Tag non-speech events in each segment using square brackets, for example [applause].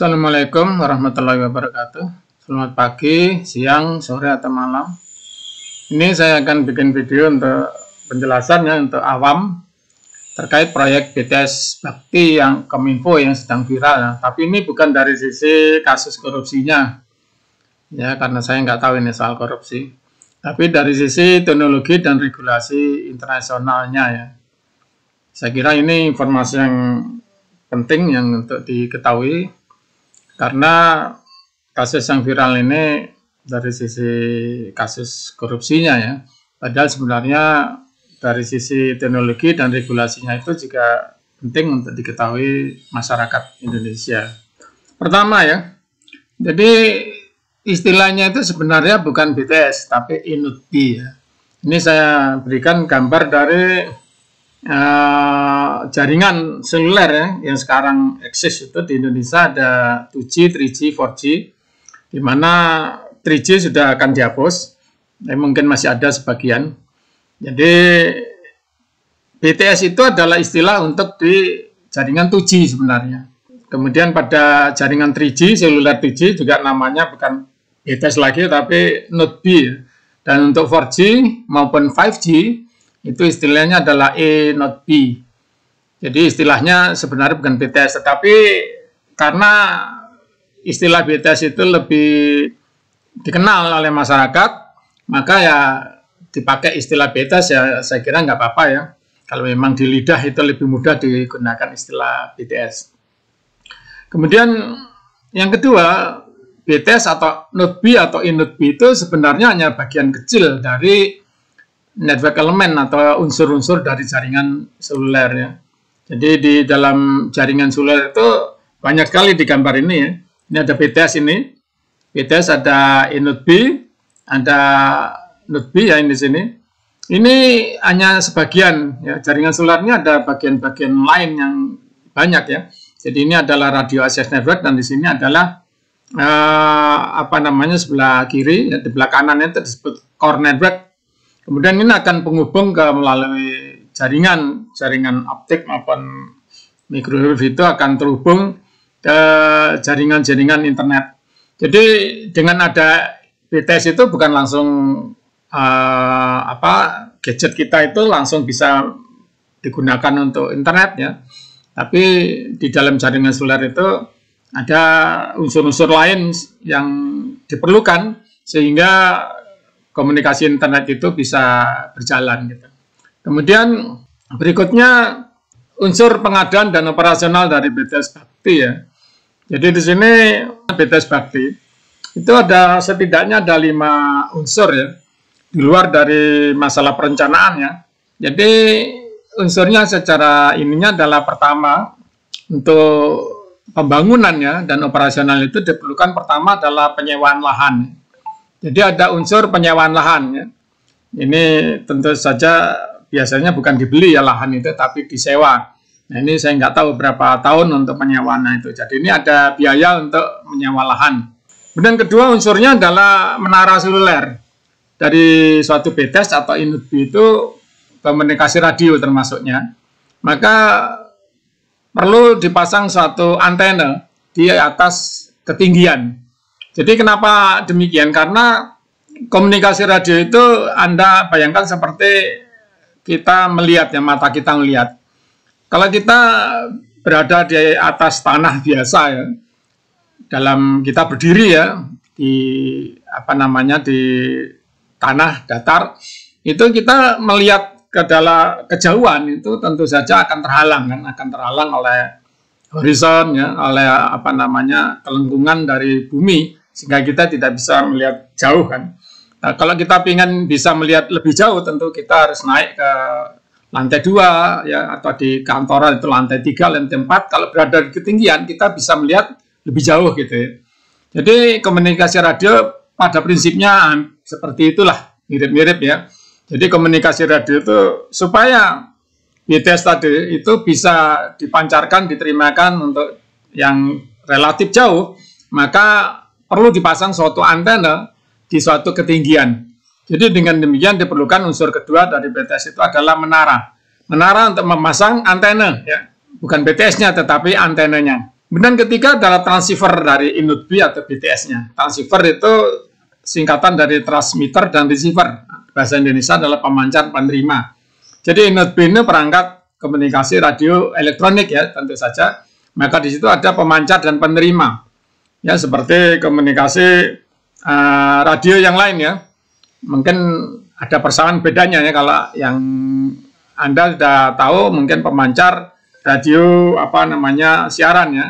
Assalamualaikum warahmatullahi wabarakatuh Selamat pagi, siang, sore, atau malam Ini saya akan bikin video untuk penjelasannya untuk awam Terkait proyek BTS Bakti yang Kominfo yang sedang viral nah, Tapi ini bukan dari sisi kasus korupsinya Ya karena saya nggak tahu ini soal korupsi Tapi dari sisi teknologi dan regulasi internasionalnya ya Saya kira ini informasi yang penting yang untuk diketahui karena kasus yang viral ini dari sisi kasus korupsinya ya. Padahal sebenarnya dari sisi teknologi dan regulasinya itu juga penting untuk diketahui masyarakat Indonesia. Pertama ya, jadi istilahnya itu sebenarnya bukan BTS tapi Inuti ya. Ini saya berikan gambar dari Eh, jaringan seluler ya, yang sekarang eksis itu di Indonesia ada 2G, 3G, 4G, di mana 3G sudah akan dihapus, eh, mungkin masih ada sebagian. Jadi BTS itu adalah istilah untuk di jaringan 2G sebenarnya. Kemudian pada jaringan 3G, seluler 3G juga namanya bukan BTS lagi tapi Node B. Ya. Dan untuk 4G maupun 5G itu istilahnya adalah E not B. Jadi istilahnya sebenarnya bukan BTS, tetapi karena istilah BTS itu lebih dikenal oleh masyarakat, maka ya dipakai istilah BTS ya saya kira nggak apa-apa ya. Kalau memang di lidah itu lebih mudah digunakan istilah BTS. Kemudian yang kedua, BTS atau not B atau not B itu sebenarnya hanya bagian kecil dari network elemen atau unsur-unsur dari jaringan seluler ya. Jadi di dalam jaringan seluler itu banyak sekali di gambar ini ya. Ini ada BTS ini. BTS ada inode B, ada node B ya ini sini. Ini hanya sebagian ya jaringan selulernya ada bagian-bagian lain yang banyak ya. Jadi ini adalah radio access network dan di sini adalah uh, apa namanya sebelah kiri ya, di sebelah kanan itu disebut core network Kemudian ini akan penghubung ke melalui jaringan jaringan optik maupun microwave itu akan terhubung ke jaringan-jaringan internet. Jadi dengan ada BTS itu bukan langsung uh, apa gadget kita itu langsung bisa digunakan untuk internet ya. Tapi di dalam jaringan seluler itu ada unsur-unsur lain yang diperlukan sehingga komunikasi internet itu bisa berjalan gitu. Kemudian berikutnya unsur pengadaan dan operasional dari BTS Bakti ya. Jadi di sini BTS Bakti itu ada setidaknya ada lima unsur ya di luar dari masalah perencanaan ya. Jadi unsurnya secara ininya adalah pertama untuk pembangunannya dan operasional itu diperlukan pertama adalah penyewaan lahan jadi ada unsur penyewaan lahan. Ya. Ini tentu saja biasanya bukan dibeli ya lahan itu, tapi disewa. Nah ini saya nggak tahu berapa tahun untuk penyewaan itu. Jadi ini ada biaya untuk menyewa lahan. Kemudian kedua unsurnya adalah menara seluler. Dari suatu BTS atau inub itu komunikasi radio termasuknya. Maka perlu dipasang suatu antena di atas ketinggian jadi kenapa demikian? Karena komunikasi radio itu Anda bayangkan seperti kita melihat ya mata kita melihat. Kalau kita berada di atas tanah biasa ya, dalam kita berdiri ya di apa namanya di tanah datar itu kita melihat ke dalam kejauhan itu tentu saja akan terhalang kan akan terhalang oleh horizon ya oleh apa namanya kelengkungan dari bumi sehingga kita tidak bisa melihat jauh kan. Nah, kalau kita ingin bisa melihat lebih jauh tentu kita harus naik ke lantai dua ya atau di kantor itu lantai tiga, lantai empat. Kalau berada di ketinggian kita bisa melihat lebih jauh gitu ya. Jadi komunikasi radio pada prinsipnya ah, seperti itulah mirip-mirip ya. Jadi komunikasi radio itu supaya BTS tadi itu bisa dipancarkan, diterimakan untuk yang relatif jauh, maka perlu dipasang suatu antena di suatu ketinggian. Jadi dengan demikian diperlukan unsur kedua dari BTS itu adalah menara. Menara untuk memasang antena, ya. bukan BTS-nya tetapi antenanya. Kemudian ketiga adalah transceiver dari B atau BTS-nya. Transceiver itu singkatan dari transmitter dan receiver. Bahasa Indonesia adalah pemancar penerima. Jadi B ini perangkat komunikasi radio elektronik ya tentu saja. Maka di situ ada pemancar dan penerima ya seperti komunikasi uh, radio yang lain ya mungkin ada persamaan bedanya ya kalau yang anda sudah tahu mungkin pemancar radio apa namanya siaran ya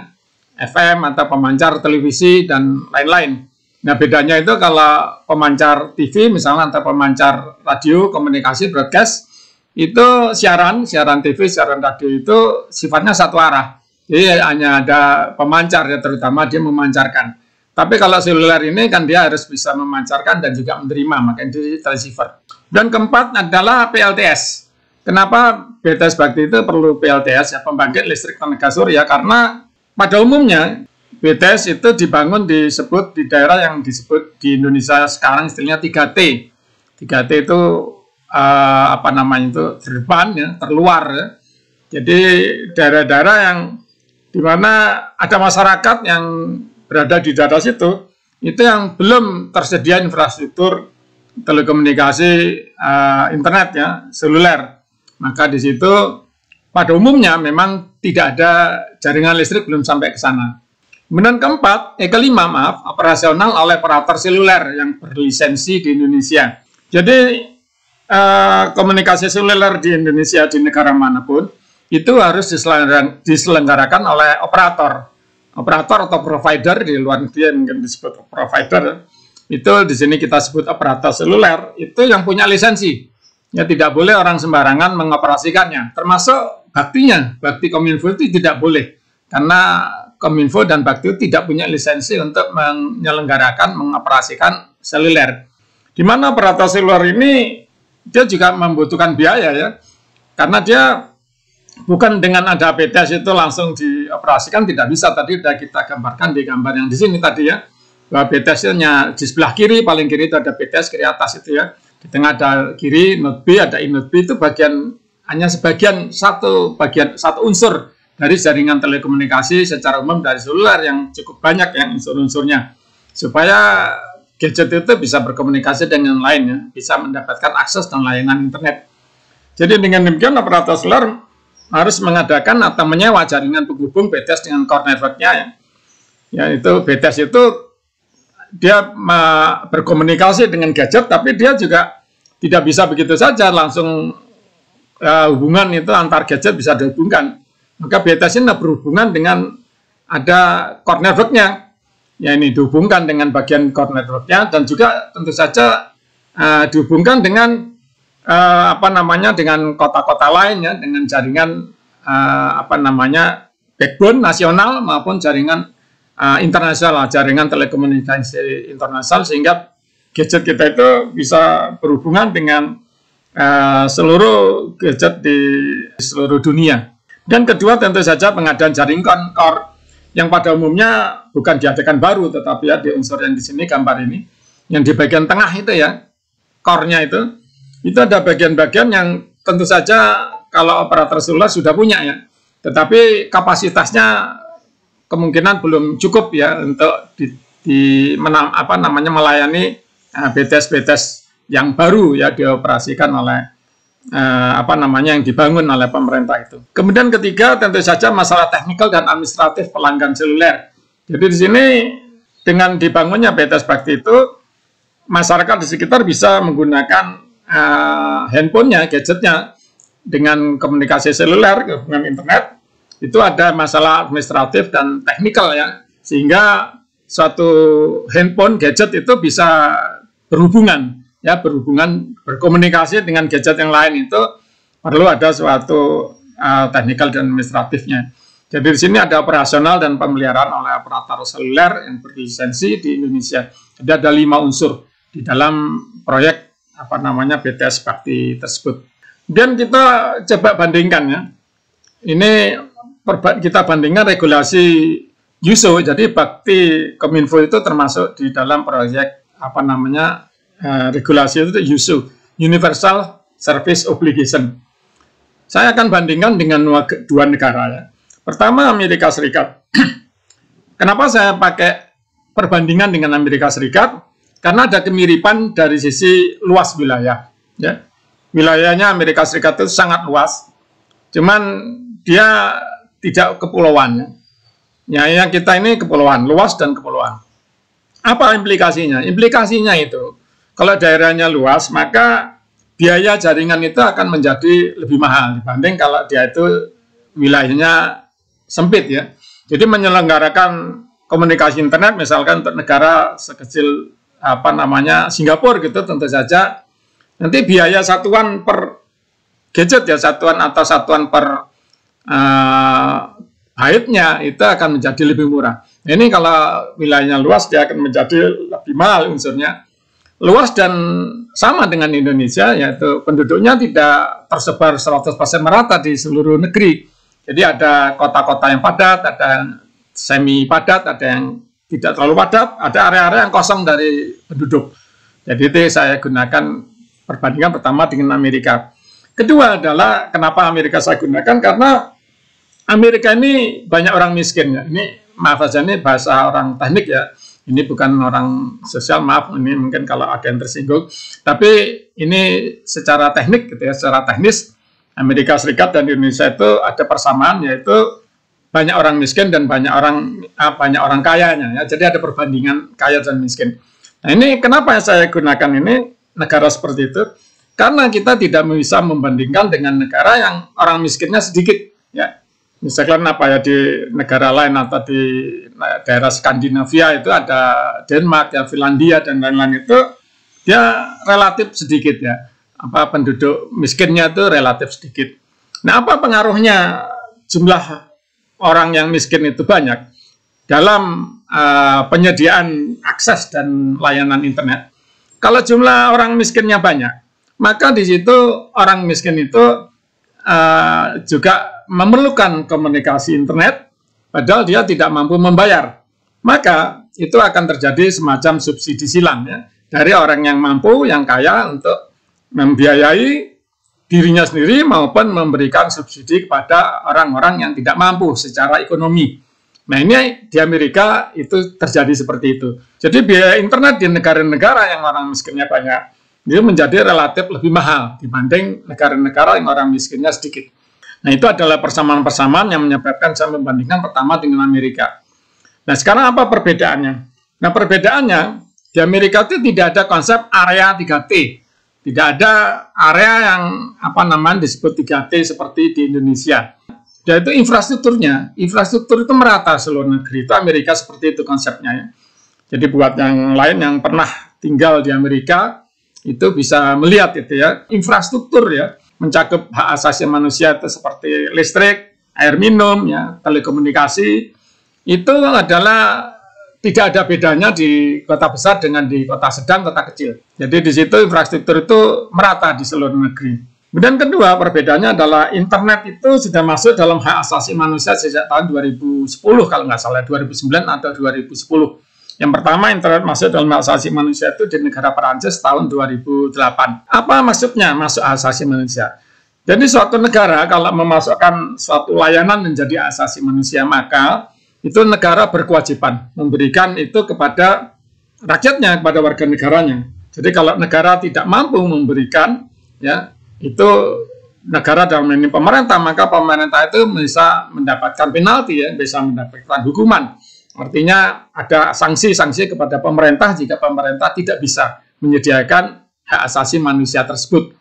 FM atau pemancar televisi dan lain-lain. Nah bedanya itu kalau pemancar TV misalnya atau pemancar radio komunikasi broadcast itu siaran siaran TV siaran radio itu sifatnya satu arah jadi iya, hanya ada pemancar ya terutama dia memancarkan. Tapi kalau seluler ini kan dia harus bisa memancarkan dan juga menerima, maka itu transceiver. Dan keempat adalah PLTS. Kenapa BTS Bakti itu perlu PLTS ya pembangkit listrik tenaga surya karena pada umumnya BTS itu dibangun disebut di daerah yang disebut di Indonesia sekarang istilahnya 3T. 3T itu uh, apa namanya itu terdepan ya, terluar ya. Jadi daerah-daerah yang di mana ada masyarakat yang berada di daerah situ itu yang belum tersedia infrastruktur telekomunikasi uh, internet ya seluler maka di situ pada umumnya memang tidak ada jaringan listrik belum sampai ke sana. Kemudian keempat, eh kelima maaf, operasional oleh operator seluler yang berlisensi di Indonesia. Jadi eh, komunikasi seluler di Indonesia di negara manapun itu harus diselenggarakan oleh operator. Operator atau provider di luar negeri mungkin disebut provider. Itu di sini kita sebut operator seluler, itu yang punya lisensi. Ya tidak boleh orang sembarangan mengoperasikannya, termasuk baktinya. Bakti Kominfo itu tidak boleh karena Kominfo dan Bakti tidak punya lisensi untuk menyelenggarakan mengoperasikan seluler. Di mana operator seluler ini dia juga membutuhkan biaya ya. Karena dia bukan dengan ada pedas itu langsung dioperasikan tidak bisa tadi sudah kita gambarkan di gambar yang di sini tadi ya bahwa petasnya di sebelah kiri paling kiri itu ada BTS kiri atas itu ya di tengah ada kiri not B ada in not B itu bagian hanya sebagian satu bagian satu unsur dari jaringan telekomunikasi secara umum dari seluler yang cukup banyak yang unsur-unsurnya supaya gadget itu bisa berkomunikasi dengan lainnya bisa mendapatkan akses dan layanan internet jadi dengan demikian operator seluler harus mengadakan atau menyewa jaringan penghubung BTS dengan core networknya ya. Ya itu BTS itu dia berkomunikasi dengan gadget tapi dia juga tidak bisa begitu saja langsung uh, hubungan itu antar gadget bisa dihubungkan. Maka BTS ini berhubungan dengan ada core networknya. Ya ini dihubungkan dengan bagian core networknya dan juga tentu saja uh, dihubungkan dengan eh, apa namanya dengan kota-kota lain ya dengan jaringan eh, apa namanya backbone nasional maupun jaringan eh, internasional jaringan telekomunikasi internasional sehingga gadget kita itu bisa berhubungan dengan eh, seluruh gadget di seluruh dunia dan kedua tentu saja pengadaan jaringan core yang pada umumnya bukan diadakan baru tetapi ya di unsur yang di sini gambar ini yang di bagian tengah itu ya core itu itu ada bagian-bagian yang tentu saja kalau operator seluler sudah punya ya. Tetapi kapasitasnya kemungkinan belum cukup ya untuk di, di menam, apa namanya melayani eh, BTS-BTS yang baru ya dioperasikan oleh eh, apa namanya yang dibangun oleh pemerintah itu. Kemudian ketiga tentu saja masalah teknikal dan administratif pelanggan seluler. Jadi di sini dengan dibangunnya BTS Bakti itu masyarakat di sekitar bisa menggunakan uh, handphonenya, gadgetnya dengan komunikasi seluler, hubungan internet, itu ada masalah administratif dan teknikal ya. Sehingga suatu handphone gadget itu bisa berhubungan ya berhubungan berkomunikasi dengan gadget yang lain itu perlu ada suatu uh, teknikal dan administratifnya. Jadi di sini ada operasional dan pemeliharaan oleh operator seluler yang berlisensi di Indonesia. Jadi ada lima unsur di dalam proyek apa namanya BTS Bakti tersebut. Kemudian kita coba bandingkan ya. Ini kita bandingkan regulasi Yuso, jadi Bakti Kominfo itu termasuk di dalam proyek apa namanya eh, regulasi itu Yuso, Universal Service Obligation. Saya akan bandingkan dengan dua negara ya. Pertama Amerika Serikat. [clears throat] Kenapa saya pakai perbandingan dengan Amerika Serikat? karena ada kemiripan dari sisi luas wilayah. Ya. Wilayahnya Amerika Serikat itu sangat luas, cuman dia tidak kepulauan. Ya, yang kita ini kepulauan, luas dan kepulauan. Apa implikasinya? Implikasinya itu, kalau daerahnya luas, maka biaya jaringan itu akan menjadi lebih mahal dibanding kalau dia itu wilayahnya sempit ya. Jadi menyelenggarakan komunikasi internet misalkan untuk negara sekecil apa namanya Singapura gitu tentu saja nanti biaya satuan per gadget ya satuan atau satuan per uh, eh, haidnya itu akan menjadi lebih murah. Ini kalau wilayahnya luas dia akan menjadi lebih mahal unsurnya. Luas dan sama dengan Indonesia yaitu penduduknya tidak tersebar 100% merata di seluruh negeri. Jadi ada kota-kota yang padat, ada yang semi padat, ada yang tidak terlalu padat, ada area-area yang kosong dari penduduk. Jadi itu saya gunakan perbandingan pertama dengan Amerika. Kedua adalah kenapa Amerika saya gunakan karena Amerika ini banyak orang miskin ya. Ini maaf saja ini bahasa orang teknik ya. Ini bukan orang sosial, maaf ini mungkin kalau ada yang tersinggung. Tapi ini secara teknik gitu ya, secara teknis Amerika Serikat dan Indonesia itu ada persamaan yaitu banyak orang miskin dan banyak orang ah, banyak orang kaya ya. Jadi ada perbandingan kaya dan miskin. Nah, ini kenapa saya gunakan ini negara seperti itu? Karena kita tidak bisa membandingkan dengan negara yang orang miskinnya sedikit ya. Misalkan apa ya di negara lain atau di nah, daerah Skandinavia itu ada Denmark ya, Finlandia dan lain-lain itu dia relatif sedikit ya. Apa penduduk miskinnya itu relatif sedikit. Nah, apa pengaruhnya jumlah orang yang miskin itu banyak, dalam uh, penyediaan akses dan layanan internet, kalau jumlah orang miskinnya banyak, maka di situ orang miskin itu uh, juga memerlukan komunikasi internet, padahal dia tidak mampu membayar. Maka itu akan terjadi semacam subsidi silang ya, dari orang yang mampu, yang kaya untuk membiayai dirinya sendiri maupun memberikan subsidi kepada orang-orang yang tidak mampu secara ekonomi. Nah ini di Amerika itu terjadi seperti itu. Jadi biaya internet di negara-negara yang orang miskinnya banyak, itu menjadi relatif lebih mahal dibanding negara-negara yang orang miskinnya sedikit. Nah itu adalah persamaan-persamaan yang menyebabkan saya membandingkan pertama dengan Amerika. Nah sekarang apa perbedaannya? Nah perbedaannya di Amerika itu tidak ada konsep area 3T tidak ada area yang apa namanya disebut 3T seperti di Indonesia. Dan itu infrastrukturnya, infrastruktur itu merata seluruh negeri. Itu Amerika seperti itu konsepnya ya. Jadi buat yang lain yang pernah tinggal di Amerika itu bisa melihat itu ya infrastruktur ya mencakup hak asasi manusia itu seperti listrik, air minum ya, telekomunikasi itu adalah tidak ada bedanya di kota besar dengan di kota sedang, kota kecil. Jadi di situ infrastruktur itu merata di seluruh negeri. Kemudian kedua perbedaannya adalah internet itu sudah masuk dalam hak asasi manusia sejak tahun 2010 kalau nggak salah 2009 atau 2010. Yang pertama internet masuk dalam hak asasi manusia itu di negara Perancis tahun 2008. Apa maksudnya masuk hak asasi manusia? Jadi suatu negara kalau memasukkan suatu layanan menjadi asasi manusia maka itu negara berkewajiban memberikan itu kepada rakyatnya kepada warga negaranya. Jadi kalau negara tidak mampu memberikan ya itu negara dalam ini pemerintah maka pemerintah itu bisa mendapatkan penalti ya bisa mendapatkan hukuman. Artinya ada sanksi-sanksi kepada pemerintah jika pemerintah tidak bisa menyediakan hak asasi manusia tersebut.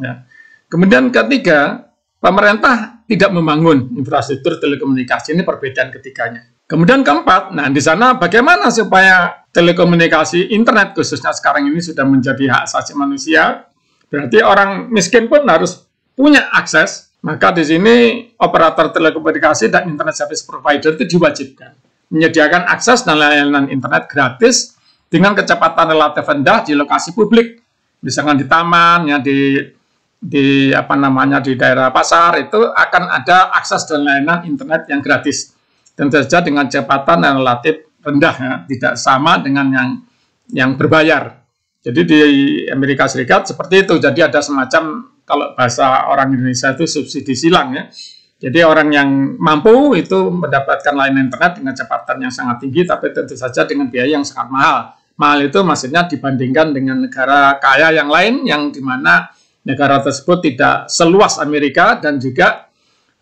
Ya. Kemudian ketiga, pemerintah tidak membangun infrastruktur telekomunikasi. Ini perbedaan ketiganya. Kemudian keempat, nah di sana bagaimana supaya telekomunikasi internet khususnya sekarang ini sudah menjadi hak asasi manusia. Berarti orang miskin pun harus punya akses. Maka di sini operator telekomunikasi dan internet service provider itu diwajibkan menyediakan akses dan layanan internet gratis dengan kecepatan relatif rendah di lokasi publik misalkan di taman, ya di di apa namanya di daerah pasar itu akan ada akses dan layanan internet yang gratis tentu saja dengan kecepatan yang relatif rendah ya. tidak sama dengan yang yang berbayar jadi di Amerika Serikat seperti itu jadi ada semacam kalau bahasa orang Indonesia itu subsidi silang ya jadi orang yang mampu itu mendapatkan layanan internet dengan kecepatan yang sangat tinggi tapi tentu saja dengan biaya yang sangat mahal mahal itu maksudnya dibandingkan dengan negara kaya yang lain yang dimana negara tersebut tidak seluas Amerika dan juga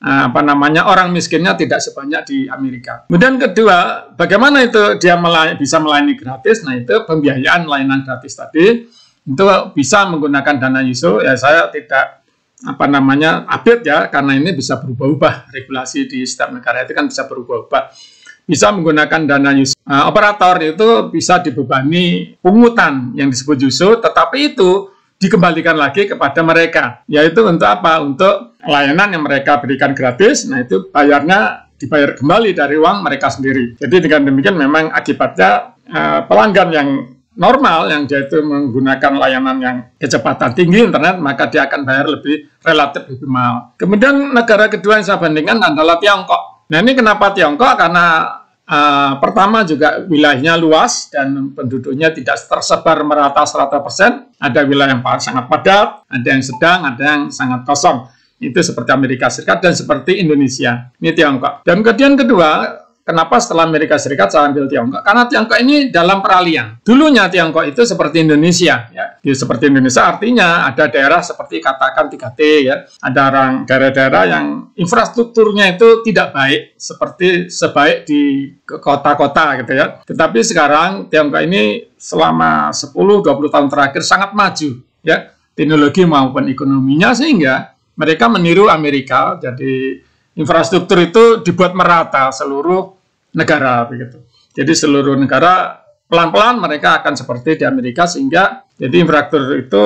eh, apa namanya orang miskinnya tidak sebanyak di Amerika. Kemudian kedua, bagaimana itu dia melayani, bisa melayani gratis? Nah itu pembiayaan layanan gratis tadi itu bisa menggunakan dana Yuso. Ya saya tidak apa namanya update ya karena ini bisa berubah-ubah regulasi di setiap negara itu kan bisa berubah-ubah. Bisa menggunakan dana Yusuf. Nah, eh, operator itu bisa dibebani pungutan yang disebut Yuso, tetapi itu dikembalikan lagi kepada mereka yaitu untuk apa untuk layanan yang mereka berikan gratis nah itu bayarnya dibayar kembali dari uang mereka sendiri jadi dengan demikian memang akibatnya eh, pelanggan yang normal yang dia itu menggunakan layanan yang kecepatan tinggi internet maka dia akan bayar lebih relatif lebih mahal kemudian negara kedua yang saya bandingkan adalah Tiongkok nah ini kenapa Tiongkok karena Uh, pertama juga wilayahnya luas dan penduduknya tidak tersebar merata 100%. Ada wilayah yang sangat padat, ada yang sedang, ada yang sangat kosong. Itu seperti Amerika Serikat dan seperti Indonesia. Ini Tiongkok. Dan kemudian kedua, Kenapa setelah Amerika Serikat saya ambil Tiongkok? Karena Tiongkok ini dalam peralihan. Dulunya Tiongkok itu seperti Indonesia. Ya. ya seperti Indonesia artinya ada daerah seperti katakan 3T. Ya. Ada daerah-daerah yang infrastrukturnya itu tidak baik. Seperti sebaik di kota-kota gitu ya. Tetapi sekarang Tiongkok ini selama 10-20 tahun terakhir sangat maju. ya Teknologi maupun ekonominya sehingga mereka meniru Amerika. Jadi infrastruktur itu dibuat merata seluruh negara begitu. Jadi seluruh negara pelan-pelan mereka akan seperti di Amerika sehingga jadi infrastruktur itu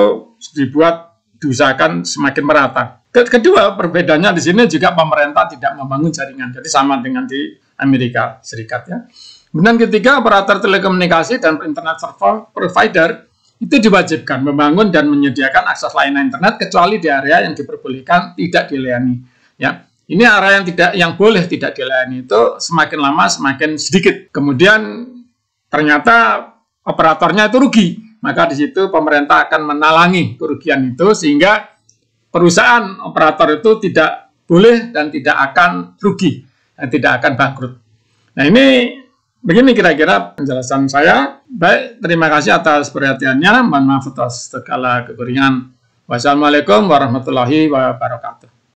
dibuat diusahakan semakin merata. Kedua, perbedaannya di sini juga pemerintah tidak membangun jaringan. Jadi sama dengan di Amerika Serikat ya. Kemudian ketiga, operator telekomunikasi dan internet server provider itu diwajibkan membangun dan menyediakan akses layanan internet kecuali di area yang diperbolehkan tidak dilayani. Ya, ini arah yang tidak yang boleh tidak dilayani itu semakin lama semakin sedikit. Kemudian ternyata operatornya itu rugi. Maka di situ pemerintah akan menalangi kerugian itu sehingga perusahaan operator itu tidak boleh dan tidak akan rugi dan tidak akan bangkrut. Nah ini begini kira-kira penjelasan saya. Baik, terima kasih atas perhatiannya. Mohon maaf atas segala kekurangan. Wassalamualaikum warahmatullahi wabarakatuh.